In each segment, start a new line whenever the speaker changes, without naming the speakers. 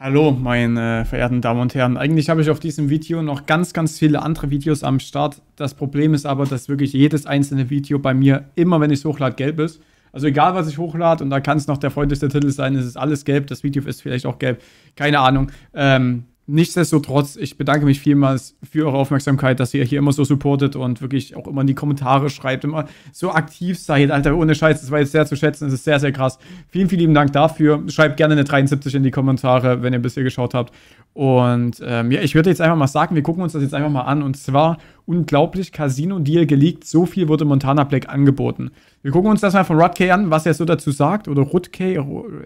Hallo, meine äh, verehrten Damen und Herren. Eigentlich habe ich auf diesem Video noch ganz, ganz viele andere Videos am Start. Das Problem ist aber, dass wirklich jedes einzelne Video bei mir immer, wenn ich es hochlade, gelb ist. Also egal, was ich hochlade, und da kann es noch der freundlichste Titel sein, es ist alles gelb. Das Video ist vielleicht auch gelb. Keine Ahnung. Ähm, Nichtsdestotrotz, ich bedanke mich vielmals für eure Aufmerksamkeit, dass ihr hier immer so supportet und wirklich auch immer in die Kommentare schreibt, immer so aktiv seid. Alter, ohne Scheiß, das war jetzt sehr zu schätzen, das ist sehr, sehr krass. Vielen, vielen lieben Dank dafür. Schreibt gerne eine 73 in die Kommentare, wenn ihr bisher geschaut habt. Und ähm, ja, ich würde jetzt einfach mal sagen, wir gucken uns das jetzt einfach mal an. Und zwar unglaublich Casino-Deal geleakt. So viel wurde Montana Black angeboten. Wir gucken uns das mal von Rutkay an, was er so dazu sagt. Oder Rutkay,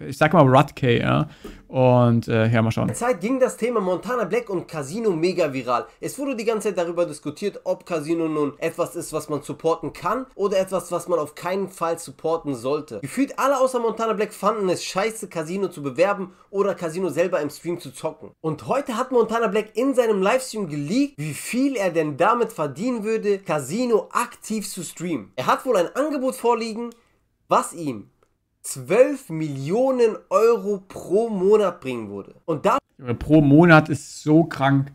ich sag mal Rutkay, ja. Und äh, ja, mal schauen. In der
Zeit ging das Thema Montana Black und Casino mega viral. Es wurde die ganze Zeit darüber diskutiert, ob Casino nun etwas ist, was man supporten kann oder etwas, was man auf keinen Fall supporten sollte. Gefühlt alle außer Montana Black fanden es scheiße, Casino zu bewerben oder Casino selber im Stream zu zocken. Und heute hat Montana Black in seinem Livestream geleakt, wie viel er denn damit damit verdienen würde, Casino aktiv zu streamen. Er hat wohl ein Angebot vorliegen, was ihm 12 Millionen Euro pro Monat bringen würde. Und da pro Monat ist so krank.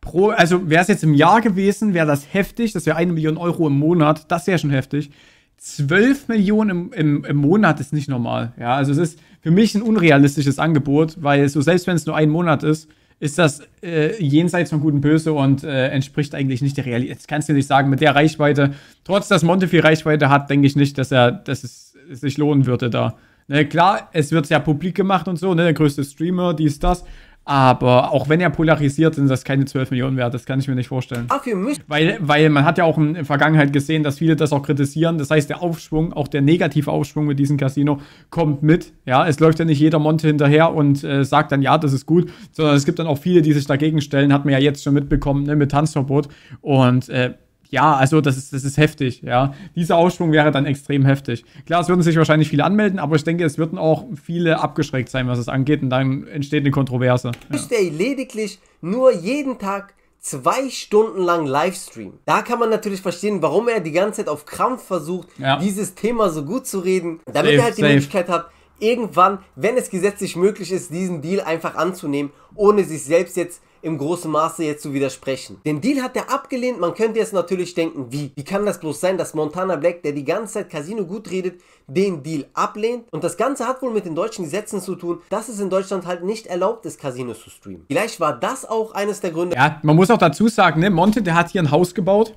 Pro, also wäre es jetzt im
Jahr gewesen, wäre das heftig. Das wäre eine Million Euro im Monat. Das wäre schon heftig. 12 Millionen im, im, im Monat ist nicht normal. Ja, also es ist für mich ein unrealistisches Angebot, weil so selbst wenn es nur ein Monat ist, ist das äh, jenseits von Gut und Böse und äh, entspricht eigentlich nicht der Realität. Jetzt kannst du nicht sagen, mit der Reichweite, trotz dass Monte viel Reichweite hat, denke ich nicht, dass, er, dass es, es sich lohnen würde da. Ne, klar, es wird ja publik gemacht und so, ne, der größte Streamer, dies, das, aber auch wenn er polarisiert, sind das keine 12 Millionen wert. Das kann ich mir nicht vorstellen. Ach, weil, weil man hat ja auch in der Vergangenheit gesehen, dass viele das auch kritisieren. Das heißt, der Aufschwung, auch der negative Aufschwung mit diesem Casino, kommt mit. Ja, es läuft ja nicht jeder Monte hinterher und äh, sagt dann, ja, das ist gut. Sondern es gibt dann auch viele, die sich dagegen stellen. Hat man ja jetzt schon mitbekommen, ne, mit Tanzverbot. Und äh, ja, also das ist, das ist heftig, ja. Dieser Aufschwung wäre dann extrem heftig. Klar, es würden sich wahrscheinlich viele anmelden, aber ich denke, es würden auch viele abgeschreckt sein, was es angeht, und dann entsteht eine Kontroverse. Ja.
Ich stay lediglich nur jeden Tag zwei Stunden lang Livestream. Da kann man natürlich verstehen, warum er die ganze Zeit auf Krampf versucht, ja. dieses Thema so gut zu reden, damit safe, er halt die safe. Möglichkeit hat, irgendwann, wenn es gesetzlich möglich ist, diesen Deal einfach anzunehmen, ohne sich selbst jetzt im großen Maße jetzt zu widersprechen. Den Deal hat er abgelehnt, man könnte jetzt natürlich denken, wie? Wie kann das bloß sein, dass Montana Black, der die ganze Zeit Casino gut redet, den Deal ablehnt? Und das Ganze hat wohl mit den deutschen Gesetzen zu tun, dass es in Deutschland halt nicht erlaubt ist, Casinos zu streamen. Vielleicht war das auch eines der Gründe. Ja,
man muss auch dazu sagen, ne, Monte, der hat hier ein Haus gebaut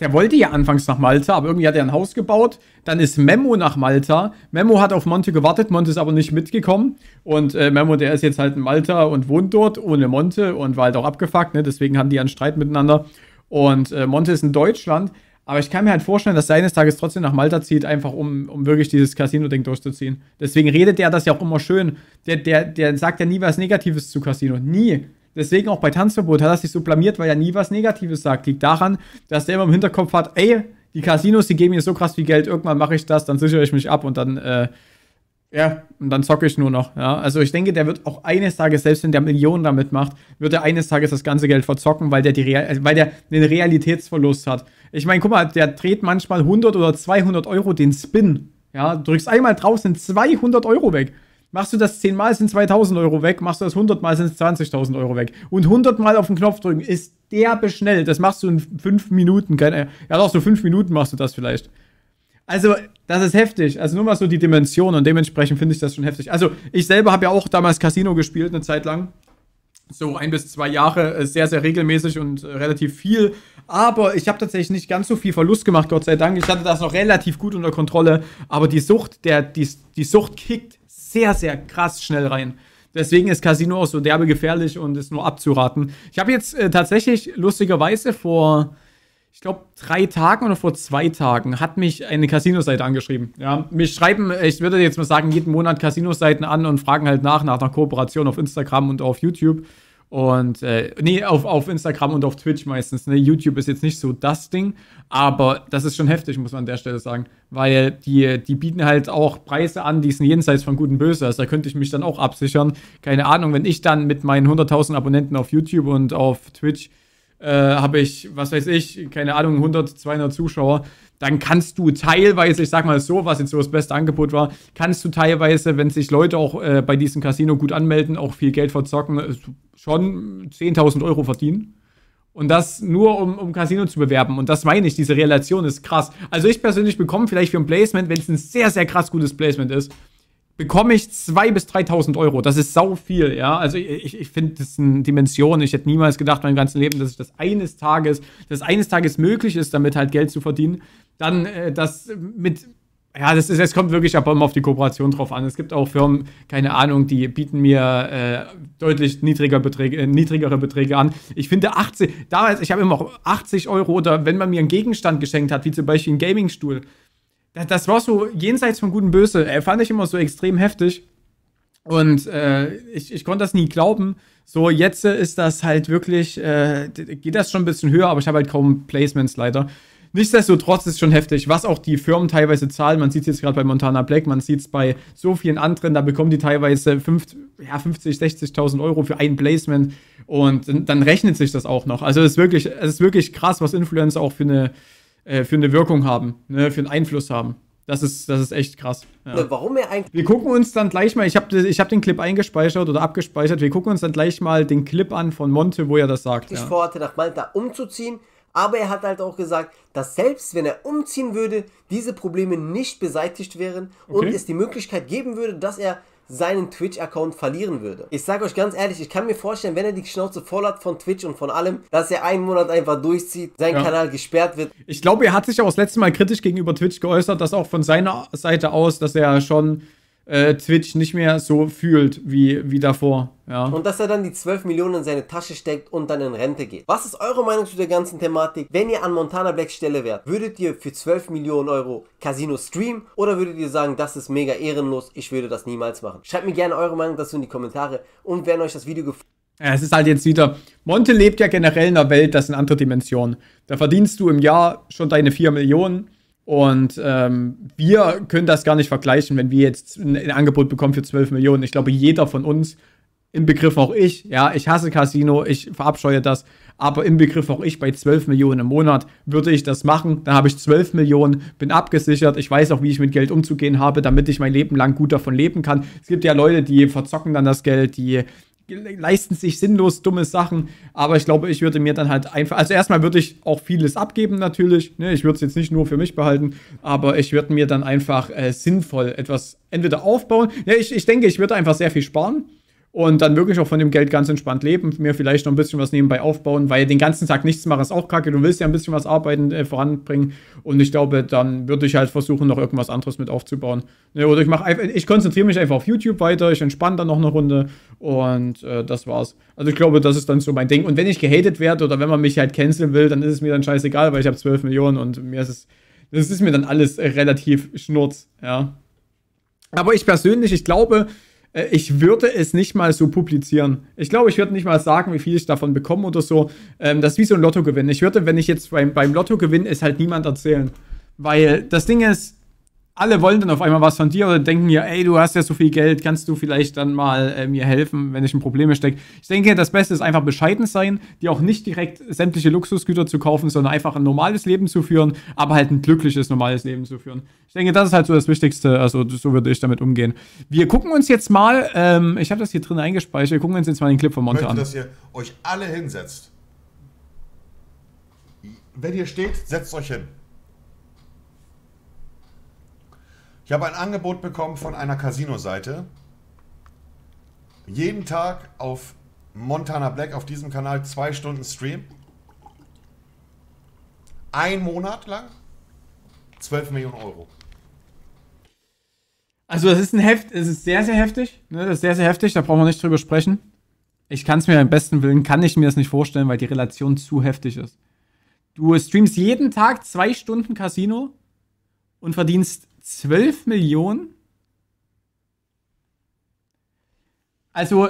der wollte ja anfangs nach Malta, aber irgendwie hat er ein Haus gebaut. Dann ist Memo nach Malta. Memo hat auf Monte gewartet, Monte ist aber nicht mitgekommen. Und äh, Memo, der ist jetzt halt in Malta und wohnt dort ohne Monte und war halt auch abgefuckt, ne? Deswegen haben die einen Streit miteinander. Und äh, Monte ist in Deutschland. Aber ich kann mir halt vorstellen, dass er eines Tages trotzdem nach Malta zieht, einfach um, um wirklich dieses Casino-Ding durchzuziehen. Deswegen redet er das ja auch immer schön. Der, der, der sagt ja nie was Negatives zu Casino. Nie. Deswegen auch bei Tanzverbot hat er sich so blamiert, weil er nie was Negatives sagt. Liegt daran, dass der immer im Hinterkopf hat, ey, die Casinos, die geben mir so krass viel Geld, irgendwann mache ich das, dann sichere ich mich ab und dann, äh, ja, und dann zocke ich nur noch. Ja. Also ich denke, der wird auch eines Tages, selbst wenn der Millionen damit macht, wird er eines Tages das ganze Geld verzocken, weil der, die Real also weil der den Realitätsverlust hat. Ich meine, guck mal, der dreht manchmal 100 oder 200 Euro den Spin. Ja, drückst einmal drauf, sind 200 Euro weg. Machst du das 10 Mal, sind 2000 Euro weg. Machst du das 100 Mal, sind 20.000 Euro weg. Und 100 Mal auf den Knopf drücken ist derbe schnell. Das machst du in 5 Minuten. Keine, ja, doch, so 5 Minuten machst du das vielleicht. Also, das ist heftig. Also, nur mal so die Dimension und dementsprechend finde ich das schon heftig. Also, ich selber habe ja auch damals Casino gespielt, eine Zeit lang. So ein bis zwei Jahre, äh, sehr, sehr regelmäßig und äh, relativ viel. Aber ich habe tatsächlich nicht ganz so viel Verlust gemacht, Gott sei Dank. Ich hatte das noch relativ gut unter Kontrolle. Aber die Sucht, der, die, die Sucht kickt sehr, sehr krass schnell rein. Deswegen ist Casino auch so derbe gefährlich und ist nur abzuraten. Ich habe jetzt äh, tatsächlich lustigerweise vor, ich glaube, drei Tagen oder vor zwei Tagen hat mich eine Casino-Seite angeschrieben. Ja, mich schreiben, ich würde jetzt mal sagen, jeden Monat Casino-Seiten an und fragen halt nach, nach einer Kooperation auf Instagram und auf YouTube. Und äh, nee, auf, auf Instagram und auf Twitch meistens. Ne? YouTube ist jetzt nicht so das Ding, aber das ist schon heftig, muss man an der Stelle sagen. Weil die, die bieten halt auch Preise an, die sind jenseits von guten Böse. Also da könnte ich mich dann auch absichern. Keine Ahnung, wenn ich dann mit meinen 100.000 Abonnenten auf YouTube und auf Twitch äh, habe ich, was weiß ich, keine Ahnung, 100, 200 Zuschauer, dann kannst du teilweise, ich sag mal so, was jetzt so das beste Angebot war, kannst du teilweise, wenn sich Leute auch äh, bei diesem Casino gut anmelden, auch viel Geld verzocken, äh, schon 10.000 Euro verdienen. Und das nur, um, um Casino zu bewerben. Und das meine ich, diese Relation ist krass. Also ich persönlich bekomme vielleicht für ein Placement, wenn es ein sehr, sehr krass gutes Placement ist, bekomme ich 2.000 bis 3.000 Euro. Das ist sau viel, ja. Also ich, ich finde, das sind Dimensionen. Ich hätte niemals gedacht, mein ganzes Leben, dass ich das eines Tages, dass eines Tages möglich ist, damit halt Geld zu verdienen. Dann äh, das mit, ja, das ist, es kommt wirklich aber immer auf die Kooperation drauf an. Es gibt auch Firmen, keine Ahnung, die bieten mir äh, deutlich niedriger Beträge, äh, niedrigere Beträge an. Ich finde 80, damals, ich habe immer auch 80 Euro oder wenn man mir einen Gegenstand geschenkt hat, wie zum Beispiel einen Gamingstuhl, das war so jenseits von Gut und Böse. Äh, fand ich immer so extrem heftig. Und äh, ich, ich konnte das nie glauben. So, jetzt äh, ist das halt wirklich, äh, geht das schon ein bisschen höher, aber ich habe halt kaum Placements leider. Nichtsdestotrotz ist es schon heftig, was auch die Firmen teilweise zahlen. Man sieht es jetzt gerade bei Montana Black, man sieht es bei so vielen anderen, da bekommen die teilweise 50, ja, 50 60.000 Euro für ein Placement und dann rechnet sich das auch noch. Also es ist wirklich, es ist wirklich krass, was Influencer auch für eine äh, für eine Wirkung haben, ne, für einen Einfluss haben. Das ist, das ist echt krass. Ja. Warum er eigentlich. Wir gucken uns dann gleich mal, ich habe ich hab den Clip eingespeichert oder abgespeichert, wir gucken uns dann gleich mal den Clip an von Monte, wo er das sagt. Ich ja.
vorhatte nach Malta umzuziehen, aber er hat halt auch gesagt, dass selbst wenn er umziehen würde, diese Probleme nicht beseitigt wären okay. und es die Möglichkeit geben würde, dass er seinen Twitch-Account verlieren würde. Ich sage euch ganz ehrlich, ich kann mir vorstellen, wenn er die Schnauze voll hat von Twitch und von allem, dass er einen Monat einfach durchzieht, sein ja. Kanal gesperrt wird.
Ich glaube, er hat sich auch das letzte Mal kritisch gegenüber Twitch geäußert, dass auch von seiner Seite aus, dass er schon äh, Twitch nicht mehr so fühlt wie, wie davor.
Ja. Und dass er dann die 12 Millionen in seine Tasche steckt und dann in Rente geht. Was ist eure Meinung zu der ganzen Thematik? Wenn ihr an Montana Blacks Stelle wärt, würdet ihr für 12 Millionen Euro Casino streamen oder würdet ihr sagen, das ist mega ehrenlos, ich würde das niemals machen? Schreibt mir gerne eure Meinung dazu in die Kommentare und wenn euch das Video gefällt,
ja, es ist halt jetzt wieder, Monte lebt ja generell in einer Welt, das sind andere Dimensionen. Da verdienst du im Jahr schon deine 4 Millionen und ähm, wir können das gar nicht vergleichen, wenn wir jetzt ein, ein Angebot bekommen für 12 Millionen. Ich glaube, jeder von uns, im Begriff auch ich, ja, ich hasse Casino, ich verabscheue das, aber im Begriff auch ich bei 12 Millionen im Monat würde ich das machen. Dann habe ich 12 Millionen, bin abgesichert, ich weiß auch, wie ich mit Geld umzugehen habe, damit ich mein Leben lang gut davon leben kann. Es gibt ja Leute, die verzocken dann das Geld, die leisten sich sinnlos dumme Sachen, aber ich glaube, ich würde mir dann halt einfach, also erstmal würde ich auch vieles abgeben natürlich, ne? ich würde es jetzt nicht nur für mich behalten, aber ich würde mir dann einfach äh, sinnvoll etwas entweder aufbauen, ne? ich, ich denke, ich würde einfach sehr viel sparen, und dann wirklich auch von dem Geld ganz entspannt leben, mir vielleicht noch ein bisschen was nebenbei aufbauen, weil den ganzen Tag nichts machen ist auch kacke. Du willst ja ein bisschen was arbeiten, äh, voranbringen und ich glaube, dann würde ich halt versuchen, noch irgendwas anderes mit aufzubauen. Ne, oder ich mache ich konzentriere mich einfach auf YouTube weiter, ich entspanne dann noch eine Runde und äh, das war's. Also ich glaube, das ist dann so mein Ding. Und wenn ich gehatet werde oder wenn man mich halt canceln will, dann ist es mir dann scheißegal, weil ich habe 12 Millionen und mir ist es, das ist mir dann alles relativ schnurz, ja. Aber ich persönlich, ich glaube, äh, ich würde es nicht mal so publizieren. Ich glaube, ich würde nicht mal sagen, wie viel ich davon bekomme oder so. Ähm, das ist wie so ein Lottogewinn. Ich würde, wenn ich jetzt beim, beim Lottogewinn es halt niemand erzählen. Weil das Ding ist, alle wollen dann auf einmal was von dir oder denken ja, ey, du hast ja so viel Geld, kannst du vielleicht dann mal äh, mir helfen, wenn ich in Probleme stecke. Ich denke, das Beste ist einfach bescheiden sein, dir auch nicht direkt sämtliche Luxusgüter zu kaufen, sondern einfach ein normales Leben zu führen, aber halt ein glückliches, normales Leben zu führen. Ich denke, das ist halt so das Wichtigste, also so würde ich damit umgehen. Wir gucken uns jetzt mal, ähm, ich habe das hier drin eingespeichert, wir gucken uns jetzt mal den Clip von Monte ich möchte, an. dass
ihr euch alle hinsetzt. Wenn ihr steht, setzt euch hin. Ich habe ein Angebot bekommen von einer Casino-Seite. Jeden Tag auf Montana Black auf diesem Kanal zwei Stunden Stream. Ein Monat lang 12 Millionen Euro.
Also das ist ein Heft, es ist sehr, sehr heftig. Ne? Das ist sehr, sehr heftig, da brauchen wir nicht drüber sprechen. Ich kann es mir am besten Willen, kann ich mir das nicht vorstellen, weil die Relation zu heftig ist. Du streamst jeden Tag zwei Stunden Casino und verdienst 12 Millionen. Also,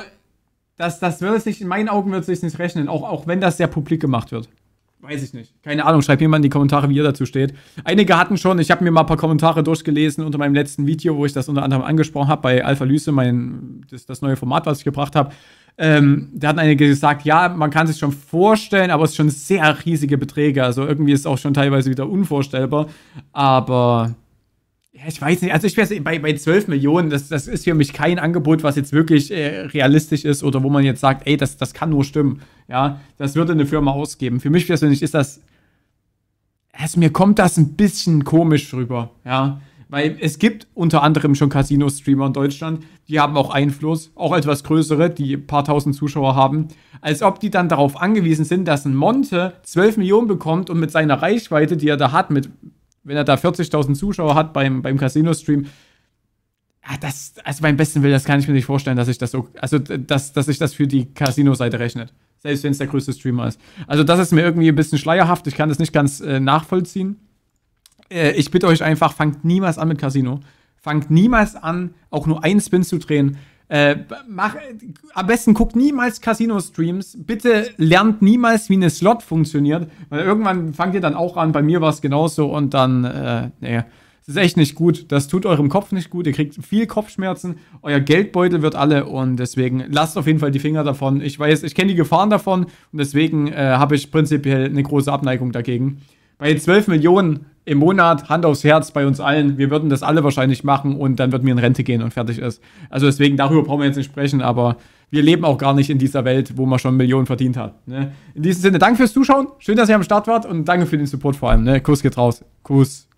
das, das würde sich, in meinen Augen würde sich nicht rechnen, auch, auch wenn das sehr publik gemacht wird. Weiß ich nicht. Keine Ahnung, schreibt mir mal in die Kommentare, wie ihr dazu steht. Einige hatten schon, ich habe mir mal ein paar Kommentare durchgelesen unter meinem letzten Video, wo ich das unter anderem angesprochen habe, bei Alpha Lyse, mein, das, das neue Format, was ich gebracht habe. Ähm, da hatten einige gesagt, ja, man kann sich schon vorstellen, aber es sind schon sehr riesige Beträge. Also irgendwie ist es auch schon teilweise wieder unvorstellbar. Aber ich weiß nicht, also ich weiß, bei, bei 12 Millionen, das, das ist für mich kein Angebot, was jetzt wirklich äh, realistisch ist oder wo man jetzt sagt, ey, das, das kann nur stimmen. Ja, das würde eine Firma ausgeben. Für mich persönlich ist das, es, also mir kommt das ein bisschen komisch rüber, ja. Weil es gibt unter anderem schon Casino-Streamer in Deutschland, die haben auch Einfluss, auch etwas größere, die ein paar tausend Zuschauer haben, als ob die dann darauf angewiesen sind, dass ein Monte 12 Millionen bekommt und mit seiner Reichweite, die er da hat, mit wenn er da 40.000 Zuschauer hat beim, beim Casino-Stream, ja, ah, das, also beim besten Willen, das kann ich mir nicht vorstellen, dass ich das so, also dass, dass ich das für die Casino-Seite rechnet. Selbst wenn es der größte Streamer ist. Also das ist mir irgendwie ein bisschen schleierhaft, ich kann das nicht ganz äh, nachvollziehen. Äh, ich bitte euch einfach, fangt niemals an mit Casino. Fangt niemals an, auch nur einen Spin zu drehen, äh, mach, am besten guckt niemals Casino-Streams. Bitte lernt niemals, wie eine Slot funktioniert. Weil irgendwann fangt ihr dann auch an. Bei mir war es genauso und dann, äh, nee. Das ist echt nicht gut. Das tut eurem Kopf nicht gut. Ihr kriegt viel Kopfschmerzen. Euer Geldbeutel wird alle. Und deswegen lasst auf jeden Fall die Finger davon. Ich weiß, ich kenne die Gefahren davon. Und deswegen äh, habe ich prinzipiell eine große Abneigung dagegen bei 12 Millionen im Monat, Hand aufs Herz bei uns allen, wir würden das alle wahrscheinlich machen und dann würden wir in Rente gehen und fertig ist. Also deswegen, darüber brauchen wir jetzt nicht sprechen, aber wir leben auch gar nicht in dieser Welt, wo man schon Millionen verdient hat. Ne? In diesem Sinne, danke fürs Zuschauen, schön, dass ihr am Start wart und danke für den Support vor allem. Ne? Kuss geht raus. Kuss.